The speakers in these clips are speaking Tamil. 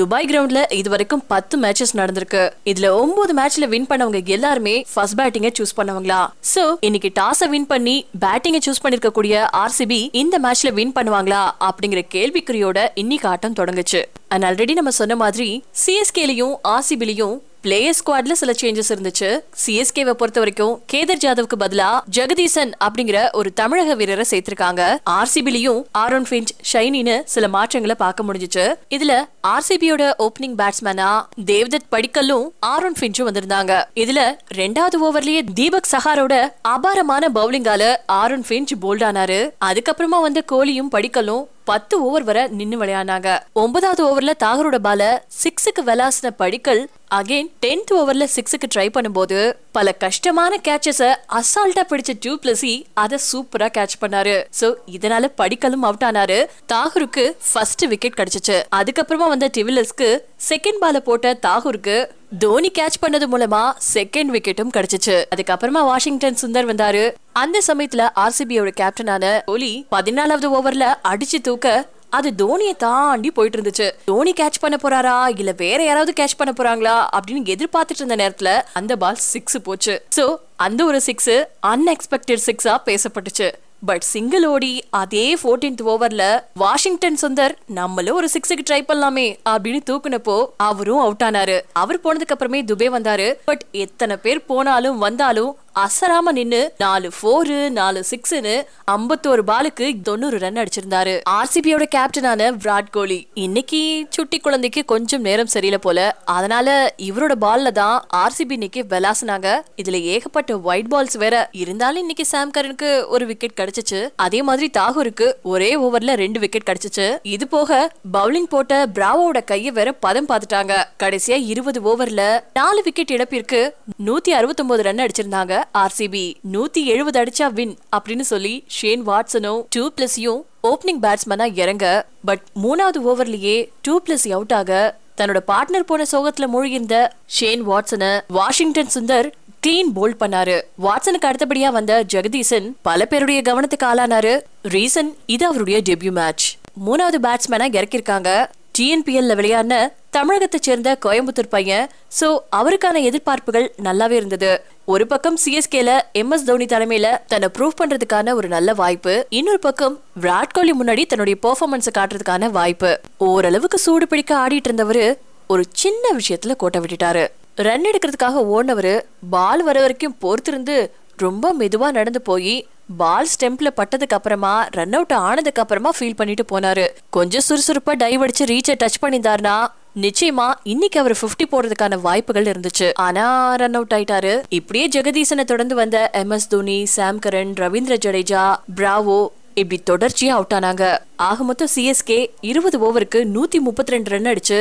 துபாய் கிரவுண்ட்ல இது வரைக்கும் பத்து மேட்சஸ் நடந்திருக்கு இதுல ஒன்பது மேட்ச்ல வின் பண்ணவங்க எல்லாருமே ஃபர்ஸ்ட் பேட்டிங்க சூஸ் பண்ணவங்களா சோ இன்னைக்கு டாஸ் வின் பண்ணி பேட்டிங்க சூஸ் பண்ணிருக்க கூடிய ஆர்சிபி இந்த மேட்ச்ல வின் பண்ணுவாங்களா அப்படிங்கிற கேள்விக்குறியோட இன்னைக்கு ஆட்டம் தொடங்குச்சு அண்ட் ஆல்ரெடி நம்ம சொன்ன மாதிரி சிஎஸ்கேலையும் ஆர்சிபிலையும் பிளேயர் ஸ்குவாட்ல சில சேஞ்சஸ் இருந்துச்சு சிஎஸ்கேவை பொறுத்த வரைக்கும் கேதர் ஜாதவ்க்கு பதிலா ஜெகதீசன் அப்படிங்கிற ஒரு தமிழக வீரரை சேர்த்திருக்காங்க ஆர்சிபிலையும் ஆரோன் ஃபின்ச் ஷைனின்னு சில மாற்றங்களை பார்க்க முடிஞ்சிச்சு இதுல ஆர்சிபியோட ஓபனிங் பேட்ஸ்மேனா தேவ்தத் படிக்கல்லும் ஆரோன் ஃபின்ச்சும் வந்திருந்தாங்க இதுல ரெண்டாவது ஓவர்லயே தீபக் சஹாரோட அபாரமான பவுலிங்கால ஆரோன் ஃபின்ச் போல்ட் ஆனாரு அதுக்கப்புறமா வந்த கோலியும் படிக்கலும் பத்து ஓவர் வரை நின்று விளையாடினாங்க ஒன்பதாவது ஓவர்ல தாகரோட பால சிக்ஸுக்கு விளாசின படிக்கல் அகைன் டென்த் ஓவரில் சிக்ஸுக்கு ட்ரை பண்ணும்போது பல கஷ்டமான கேட்சஸை அசால்ட்டா பிடிச்ச டியூப்லசி அதை சூப்பரா கேட்ச் பண்ணாரு சோ இதனால படிக்கலும் அவுட் ஆனாரு தாகூருக்கு ஃபர்ஸ்ட் விக்கெட் கிடைச்சிச்சு அதுக்கப்புறமா வந்த டிவிலஸ்க்கு செகண்ட் பால போட்ட தாகூருக்கு தோனி கேட்ச் பண்ணது மூலமா செகண்ட் விக்கெட்டும் கிடைச்சிச்சு அதுக்கப்புறமா வாஷிங்டன் சுந்தர் வந்தாரு அந்த சமயத்துல ஆர்சிபியோட கேப்டனான கோலி பதினாலாவது ஓவர்ல அடிச்சு தூக்க அது தோனியை தாண்டி போயிட்டு இருந்துச்சு தோனி கேட்ச் பண்ண போறாரா இல்ல வேற யாராவது கேட்ச் பண்ண போறாங்களா அப்படின்னு எதிர்பார்த்துட்டு இருந்த நேரத்துல அந்த பால் சிக்ஸ் போச்சு சோ அந்த ஒரு சிக்ஸ் அன்எக்ஸ்பெக்டட் சிக்ஸா பேசப்பட்டுச்சு பட் சிங்கிள் ஓடி அதே ஃபோர்டீன்த் ஓவர்ல வாஷிங்டன் சுந்தர் நம்மளும் ஒரு சிக்ஸுக்கு ட்ரை பண்ணலாமே அப்படின்னு தூக்குனப்போ அவரும் அவுட் ஆனாரு அவர் போனதுக்கு அப்புறமே துபே வந்தாரு பட் எத்தனை பேர் போனாலும் வந்தாலும் அசராம நின்னு நாலு போரு நாலு சிக்ஸ்னு ஐம்பத்தோரு பாலுக்கு தொண்ணூறு ரன் அடிச்சிருந்தாரு ஆர்சிபியோட கேப்டனான விராட் கோலி இன்னைக்கு சுட்டி குழந்தைக்கு கொஞ்சம் நேரம் சரியில்லை போல அதனால இவரோட பால்ல தான் ஆர்சிபி இன்னைக்கு விளாசினாங்க இதுல ஏகப்பட்ட ஒயிட் பால்ஸ் வேற இருந்தாலும் இன்னைக்கு சாம் கரனுக்கு ஒரு விக்கெட் கிடைச்சிச்சு அதே மாதிரி தாகூருக்கு ஒரே ஓவர்ல ரெண்டு விக்கெட் கிடைச்சிச்சு இது போக பவுலிங் போட்ட பிராவோட கையை வேற பதம் பார்த்துட்டாங்க கடைசியா இருபது ஓவர்ல நாலு விக்கெட் இழப்பிற்கு நூத்தி அறுபத்தி ஒன்பது ரன் அடிச்சிருந்தாங்க ஆர்சிபி நூத்தி எழுபது அடிச்சா வின் அப்படின்னு சொல்லி ஷேன் வாட்ஸனும் டூ பிளஸையும் ஓப்பனிங் பேட்ஸ்மேனா இறங்க பட் மூணாவது ஓவர்லயே டூ பிளஸ் அவுட் ஆக தன்னோட பார்ட்னர் போன சோகத்துல மூழ்கியிருந்த ஷேன் வாட்ஸனை வாஷிங்டன் சுந்தர் கிளீன் போல்ட் பண்ணாரு வாட்சனுக்கு அடுத்தபடியா வந்த ஜெகதீசன் பல பேருடைய கவனத்துக்கு ஆளானாரு ரீசன் இது அவருடைய டெபியூ மேட்ச் மூணாவது பேட்ஸ்மேனா இறக்கிருக்காங்க டிஎன்பிஎல்ல விளையாடின தமிழகத்தை சேர்ந்த கோயம்புத்தூர் பையன் சோ அவருக்கான எதிர்பார்ப்புகள் நல்லாவே இருந்தது ஒரு பக்கம் சிஎஸ்கேல எம் எஸ் தோனி தலைமையில தன்னை ப்ரூவ் பண்றதுக்கான ஒரு நல்ல வாய்ப்பு இன்னொரு பக்கம் விராட் கோலி முன்னாடி தன்னுடைய பெர்ஃபார்மன்ஸை காட்டுறதுக்கான வாய்ப்பு ஓரளவுக்கு சூடு பிடிக்க ஆடிட்டு இருந்தவரு ஒரு சின்ன விஷயத்துல கோட்டை விட்டுட்டாரு ரன் எடுக்கிறதுக்காக ஓடினவரு பால் வர வரைக்கும் பொறுத்திருந்து ரொம்ப மெதுவாக நடந்து போய் பால் ஸ்டெம்ப்ல பட்டதுக்கு அப்புறமா ரன் அவுட் ஆனதுக்கு அப்புறமா ஃபீல் பண்ணிட்டு போனாரு கொஞ்சம் சுறுசுறுப்பா டைவ் அடிச்சு ரீச்சை டச் பண்ணியிருந்தாருனா நிச்சயமா இன்னைக்கு அவர் பிப்டி போறதுக்கான வாய்ப்புகள் இருந்துச்சு ஆனா ரன் அவுட் ஆயிட்டாரு இப்படியே ஜெகதீசனை தொடர்ந்து வந்த M S Dhoni Sam Curran Ravindra Jadeja Bravo இப்படி தொடர்ச்சியா அவுட் ஆனாங்க ஆக மொத்தம் சிஎஸ்கே இருபது ஓவருக்கு நூத்தி முப்பத்தி ரெண்டு ரன் அடிச்சு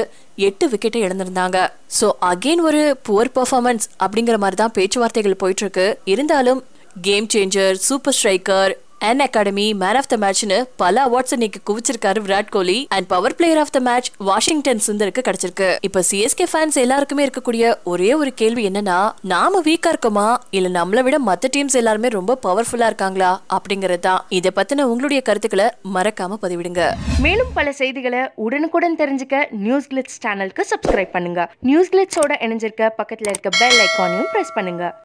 எட்டு விக்கெட்டை இழந்திருந்தாங்க சோ அகெயின் ஒரு புவர் பெர்ஃபார்மன்ஸ் அப்படிங்கிற மாதிரி தான் பேச்சுவார்த்தைகள் போயிட்டு இருக்கு இருந்தாலும் game changer super striker and academy man of the மேட்ச்னு பல அவார்ட்ஸ் இன்னைக்கு குவிச்சிருக்காரு Virat Kohli and power player of the match Washington சுந்தருக்கு கிடைச்சிருக்கு இப்ப சிஎஸ்கே ஃபேன்ஸ் எல்லாருக்குமே இருக்கக்கூடிய ஒரே ஒரு கேள்வி என்னன்னா நாம வீக்கா இருக்கோமா இல்ல நம்மளை விட மத்த டீம்ஸ் எல்லாருமே ரொம்ப பவர்ஃபுல்லா இருக்காங்களா அப்படிங்கறது தான் இதை பத்தின உங்களுடைய கருத்துக்களை மறக்காம பதிவிடுங்க மேலும் பல செய்திகளை உடனுக்குடன் தெரிஞ்சுக்க நியூஸ் கிளிட்ஸ் சேனலுக்கு சப்ஸ்கிரைப் பண்ணுங்க நியூஸ் கிளிட்ஸோட இணைஞ்சிருக்க பக்கத்துல இருக்க பெல் ஐக்கானையும் பிரஸ் பண்ணுங்க